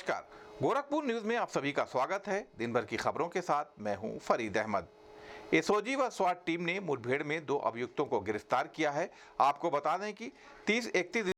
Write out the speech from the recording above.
नमस्कार गोरखपुर न्यूज़ में आप सभी का स्वागत है दिन भर की खबरों के साथ मैं हूं फरीद अहमद एसओजी व स्वाट टीम ने मुठभेड़ में दो अभियुक्तों को गिरफ्तार किया है आपको बता दें कि 30 इकतीस